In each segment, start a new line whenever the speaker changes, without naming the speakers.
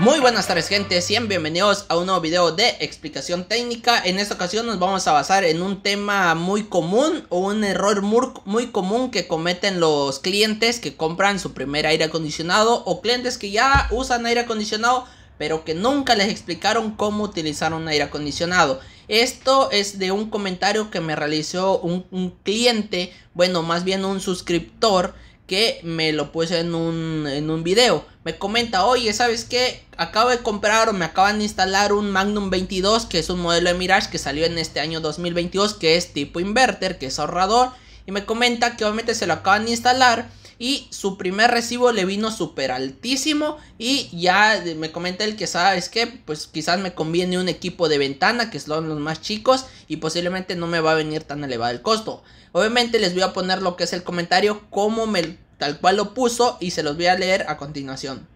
Muy buenas tardes gente, sean bienvenidos a un nuevo video de explicación técnica En esta ocasión nos vamos a basar en un tema muy común o un error muy común que cometen los clientes que compran su primer aire acondicionado O clientes que ya usan aire acondicionado pero que nunca les explicaron cómo utilizar un aire acondicionado esto es de un comentario que me realizó un, un cliente, bueno más bien un suscriptor que me lo puse en un, en un video. Me comenta, oye, ¿sabes qué? Acabo de comprar o me acaban de instalar un Magnum 22, que es un modelo de Mirage que salió en este año 2022, que es tipo inverter, que es ahorrador. Y me comenta que obviamente se lo acaban de instalar y su primer recibo le vino súper altísimo. Y ya me comenta el que sabes que, pues quizás me conviene un equipo de ventana, que son los más chicos. Y posiblemente no me va a venir tan elevado el costo. Obviamente les voy a poner lo que es el comentario, como me, tal cual lo puso. Y se los voy a leer a continuación.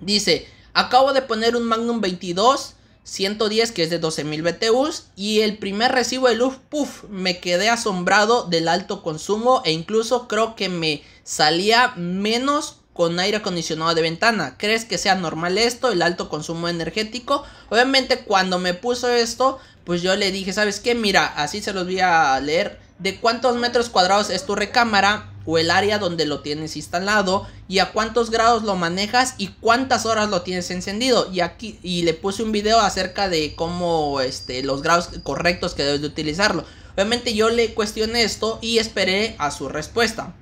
Dice, acabo de poner un Magnum 22 110 que es de 12.000 BTUs y el primer recibo de luz, puff, me quedé asombrado del alto consumo e incluso creo que me salía menos con aire acondicionado de ventana. ¿Crees que sea normal esto, el alto consumo energético? Obviamente cuando me puso esto, pues yo le dije, ¿sabes qué? Mira, así se los voy a leer. ¿De cuántos metros cuadrados es tu recámara? o el área donde lo tienes instalado y a cuántos grados lo manejas y cuántas horas lo tienes encendido y aquí y le puse un video acerca de cómo este los grados correctos que debes de utilizarlo obviamente yo le cuestioné esto y esperé a su respuesta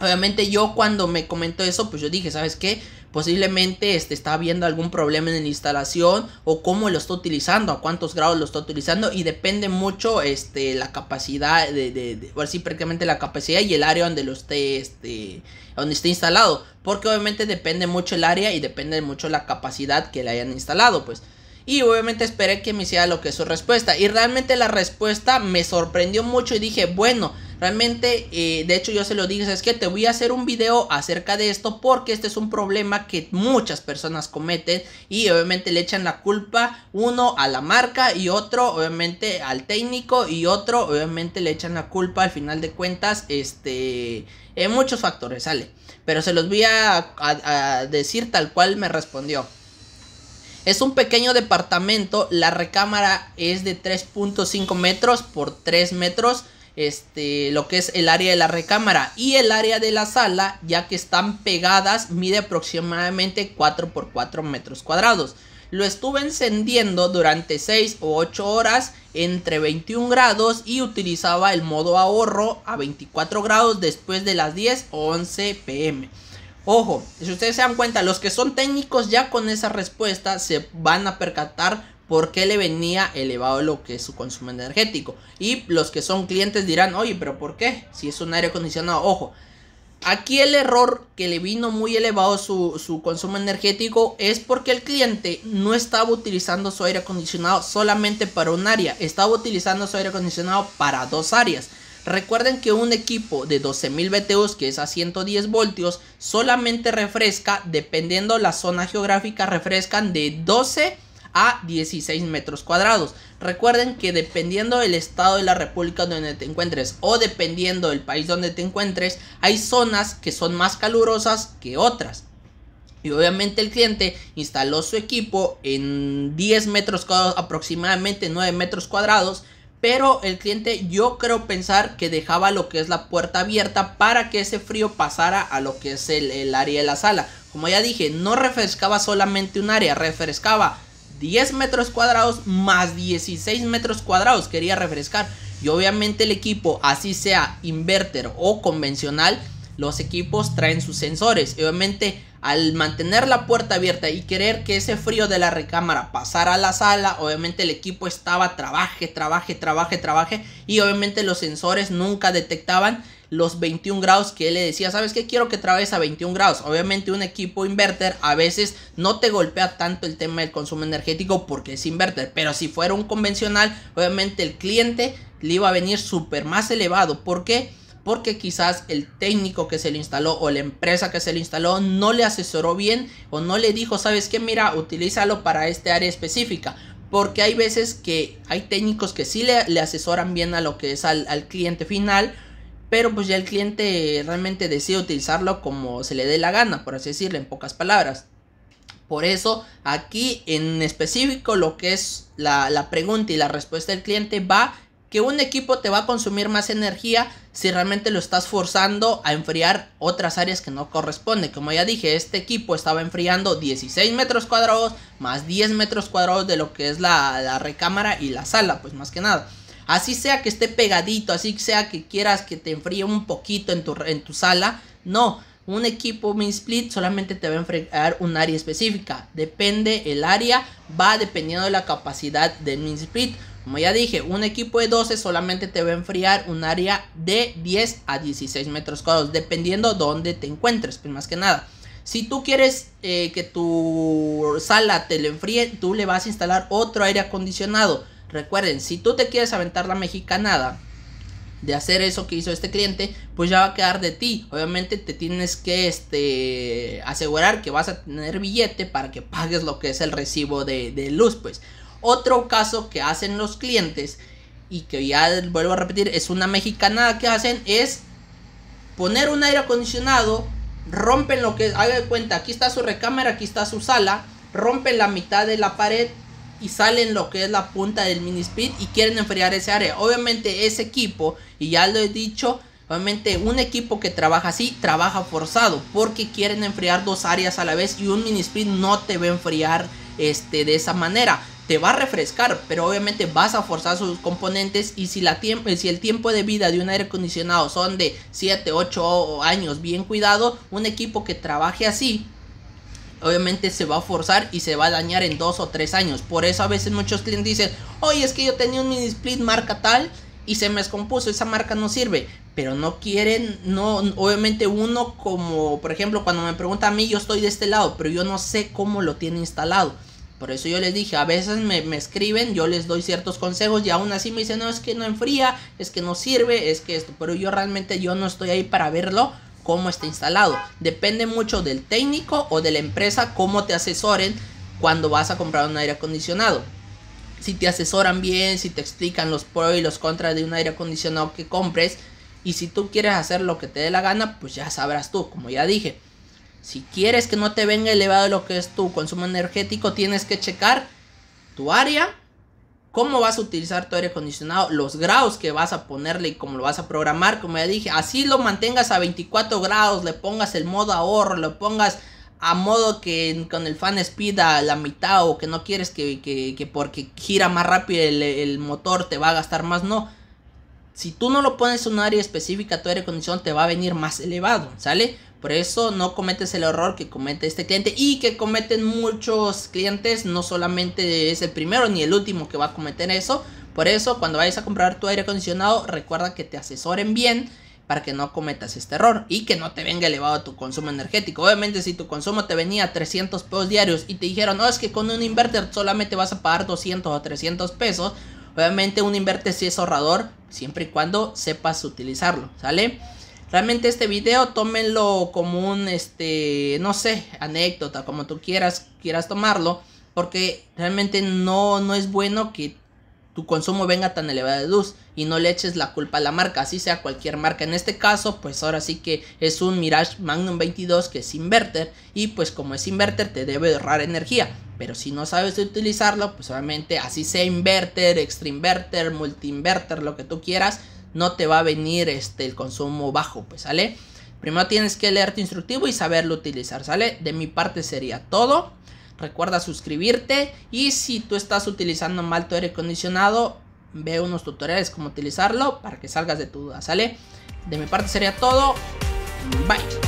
Obviamente yo cuando me comentó eso, pues yo dije, ¿sabes qué? Posiblemente este, está habiendo algún problema en la instalación o cómo lo está utilizando, a cuántos grados lo está utilizando y depende mucho este, la capacidad de, o prácticamente la capacidad y el área donde lo esté, este, donde esté instalado, porque obviamente depende mucho el área y depende mucho la capacidad que le hayan instalado, pues. Y obviamente esperé que me hiciera lo que es su respuesta. Y realmente la respuesta me sorprendió mucho y dije, bueno, Realmente, eh, de hecho yo se lo dije, es que te voy a hacer un video acerca de esto porque este es un problema que muchas personas cometen y obviamente le echan la culpa uno a la marca y otro obviamente al técnico y otro obviamente le echan la culpa al final de cuentas, este, en muchos factores, sale. Pero se los voy a, a decir tal cual me respondió. Es un pequeño departamento, la recámara es de 3.5 metros por 3 metros este, lo que es el área de la recámara y el área de la sala, ya que están pegadas, mide aproximadamente 4 x 4 metros cuadrados. Lo estuve encendiendo durante 6 o 8 horas entre 21 grados y utilizaba el modo ahorro a 24 grados después de las 10 o 11 pm. Ojo, si ustedes se dan cuenta, los que son técnicos ya con esa respuesta se van a percatar por qué le venía elevado lo que es su consumo energético. Y los que son clientes dirán, oye, pero ¿por qué? Si es un aire acondicionado, ojo. Aquí el error que le vino muy elevado su, consumo energético es porque el cliente no estaba utilizando su aire acondicionado solamente para un área, estaba utilizando su aire acondicionado para dos áreas. Recuerden que un equipo de 12.000 BTUs, que es a 110 voltios, solamente refresca, dependiendo la zona geográfica, refrescan de 12 a 16 metros cuadrados. Recuerden que dependiendo del estado de la república donde te encuentres o dependiendo del país donde te encuentres, hay zonas que son más calurosas que otras. Y obviamente el cliente instaló su equipo en 10 metros cuadrados, aproximadamente 9 metros cuadrados. Pero el cliente yo creo pensar que dejaba lo que es la puerta abierta para que ese frío pasara a lo que es el, el área de la sala. Como ya dije, no refrescaba solamente un área, refrescaba 10 metros cuadrados más 16 metros cuadrados. Quería refrescar. Y obviamente el equipo, así sea inverter o convencional, los equipos traen sus sensores. obviamente al mantener la puerta abierta y querer que ese frío de la recámara pasara a la sala, obviamente el equipo estaba trabaje, trabaje, trabaje, trabaje. Y obviamente los sensores nunca detectaban los 21 grados que él le decía, ¿sabes qué? Quiero que trabes a 21 grados. Obviamente un equipo inverter a veces no te golpea tanto el tema del consumo energético porque es inverter, pero si fuera un convencional, obviamente el cliente le iba a venir súper más elevado. ¿Por qué? porque quizás el técnico que se le instaló o la empresa que se le instaló no le asesoró bien o no le dijo, sabes qué, mira, utilízalo para este área específica. Porque hay veces que hay técnicos que sí le, asesoran bien a lo que es al, al cliente final, pero pues ya el cliente realmente decide utilizarlo como se le dé la gana, por así decirlo, en pocas palabras. Por eso aquí en específico lo que es la, pregunta y la respuesta del cliente va que un equipo te va a consumir más energía si realmente lo estás forzando a enfriar otras áreas que no corresponden. Como ya dije, este equipo estaba enfriando 16 metros cuadrados más 10 metros cuadrados de lo que es la, la recámara y la sala, pues más que nada. Así sea que esté pegadito, así sea que quieras que te enfríe un poquito en tu, en tu sala. No, un equipo min split solamente te va a enfriar un área específica. Depende el área, va dependiendo de la capacidad del min split. Como ya dije, un equipo de 12 solamente te va a enfriar un área de 10 a 16 metros cuadrados, dependiendo dónde te encuentres, pues, más que nada. Si tú quieres eh, que tu sala te le enfríe, tú le vas a instalar otro aire acondicionado Recuerden, si tú te quieres aventar la mexicanada de hacer eso que hizo este cliente, pues ya va a quedar de ti. Obviamente te tienes que este, asegurar que vas a tener billete para que pagues lo que es el recibo de, luz. Pues otro caso que hacen los clientes y que ya vuelvo a repetir, es una mexicanada que hacen es poner un aire acondicionado, rompen lo que, haga de cuenta, aquí está su recámara, aquí está su sala, rompen la mitad de la pared y salen lo que es la punta del mini speed y quieren enfriar ese área. Obviamente ese equipo, y ya lo he dicho, obviamente un equipo que trabaja así, trabaja forzado, porque quieren enfriar dos áreas a la vez y un mini speed no te va a enfriar este, de esa manera. Te va a refrescar, pero obviamente vas a forzar sus componentes y si, la eh, si el tiempo de vida de un aire acondicionado son de 7, 8 años bien cuidado, un equipo que trabaje así obviamente se va a forzar y se va a dañar en dos o tres años. Por eso a veces muchos clientes dicen, oye, es que yo tenía un mini split marca tal y se me descompuso, esa marca no sirve. Pero no quieren, no, obviamente uno como, por ejemplo, cuando me pregunta a mí, yo estoy de este lado, pero yo no sé cómo lo tiene instalado. Por eso yo les dije, a veces me, escriben, yo les doy ciertos consejos y aún así me dicen, no, es que no enfría, es que no sirve, es que esto, pero yo realmente yo no estoy ahí para verlo, cómo está instalado. Depende mucho del técnico o de la empresa cómo te asesoren cuando vas a comprar un aire acondicionado. Si te asesoran bien, si te explican los pros y los contras de un aire acondicionado que compres. Y si tú quieres hacer lo que te dé la gana, pues ya sabrás tú, como ya dije. Si quieres que no te venga elevado lo que es tu consumo energético, tienes que checar tu área cómo vas a utilizar tu aire acondicionado, los grados que vas a ponerle y cómo lo vas a programar, como ya dije, así lo mantengas a 24 grados, le pongas el modo ahorro, lo pongas a modo que con el fan speed a la mitad o que no quieres que, porque gira más rápido el, el, motor te va a gastar más, no. Si tú no lo pones en un área específica, tu aire acondicionado te va a venir más elevado, ¿sale? Por eso no cometes el error que comete este cliente y que cometen muchos clientes, no solamente es el primero ni el último que va a cometer eso. Por eso cuando vayas a comprar tu aire acondicionado, recuerda que te asesoren bien para que no cometas este error y que no te venga elevado tu consumo energético. Obviamente si tu consumo te venía 300 pesos diarios y te dijeron, no, es que con un inverter solamente vas a pagar 200 o 300 pesos, obviamente un inverter sí es ahorrador siempre y cuando sepas utilizarlo, ¿sale? Realmente este video tómenlo como un, este, no sé, anécdota, como tú quieras, quieras tomarlo, porque realmente no, no es bueno que tu consumo venga tan elevado de luz y no le eches la culpa a la marca, así sea cualquier marca. En este caso, pues ahora sí que es un Mirage Magnum 22 que es inverter y pues como es inverter te debe ahorrar energía. Pero si no sabes utilizarlo, pues obviamente así sea inverter, extra inverter, multi inverter, lo que tú quieras, no te va a venir este, el consumo bajo, pues, ¿sale? Primero tienes que leer tu instructivo y saberlo utilizar, ¿sale? De mi parte sería todo. Recuerda suscribirte y si tú estás utilizando mal tu aire acondicionado, ve unos tutoriales cómo utilizarlo para que salgas de tu duda, ¿sale? De mi parte sería todo. Bye.